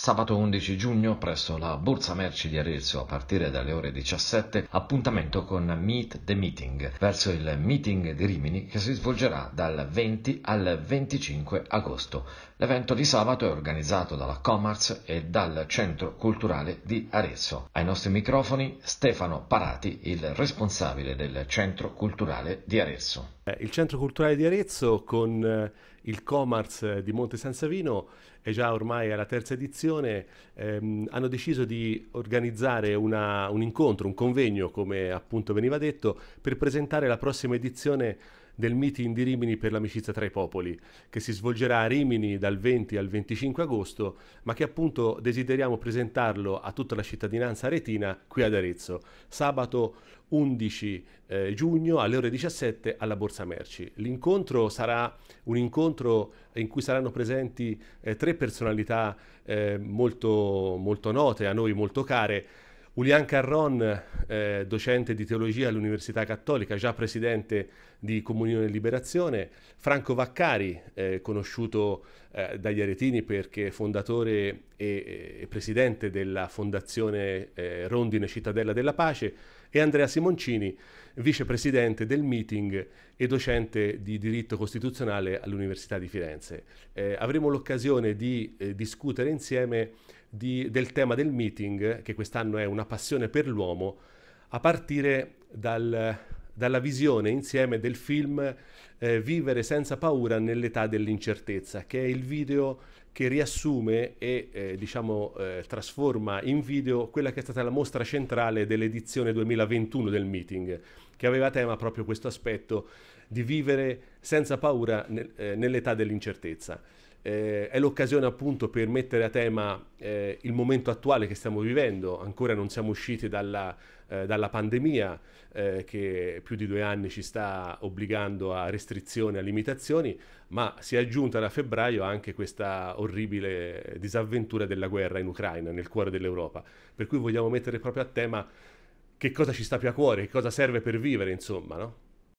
Sabato 11 giugno presso la Borsa Merci di Arezzo a partire dalle ore 17 appuntamento con Meet the Meeting verso il meeting di Rimini che si svolgerà dal 20 al 25 agosto. L'evento di sabato è organizzato dalla Comars e dal Centro Culturale di Arezzo. Ai nostri microfoni Stefano Parati, il responsabile del Centro Culturale di Arezzo. Eh, il Centro Culturale di Arezzo con eh, il Comars di Monte San Savino è già ormai alla terza edizione, ehm, hanno deciso di organizzare una, un incontro, un convegno, come appunto veniva detto, per presentare la prossima edizione del meeting di Rimini per l'amicizia tra i popoli, che si svolgerà a Rimini dal 20 al 25 agosto, ma che appunto desideriamo presentarlo a tutta la cittadinanza aretina qui ad Arezzo, sabato 11 eh, giugno alle ore 17 alla Borsa Merci. L'incontro sarà un incontro in cui saranno presenti eh, tre personalità eh, molto, molto note, a noi molto care, Julian Carron, eh, docente di teologia all'Università Cattolica, già presidente di Comunione e Liberazione, Franco Vaccari, eh, conosciuto eh, dagli aretini perché fondatore e, e presidente della Fondazione eh, Rondine Cittadella della Pace, e Andrea Simoncini, vicepresidente del meeting e docente di diritto costituzionale all'Università di Firenze. Eh, avremo l'occasione di eh, discutere insieme di, del tema del meeting, che quest'anno è una una passione per l'uomo a partire dal, dalla visione insieme del film eh, Vivere senza paura nell'età dell'incertezza, che è il video che riassume e eh, diciamo, eh, trasforma in video quella che è stata la mostra centrale dell'edizione 2021 del meeting, che aveva a tema proprio questo aspetto di vivere senza paura nel, eh, nell'età dell'incertezza. Eh, è l'occasione appunto per mettere a tema eh, il momento attuale che stiamo vivendo, ancora non siamo usciti dalla, eh, dalla pandemia che più di due anni ci sta obbligando a restrizioni, a limitazioni, ma si è aggiunta da febbraio anche questa orribile disavventura della guerra in Ucraina, nel cuore dell'Europa. Per cui vogliamo mettere proprio a tema che cosa ci sta più a cuore, che cosa serve per vivere, insomma, no?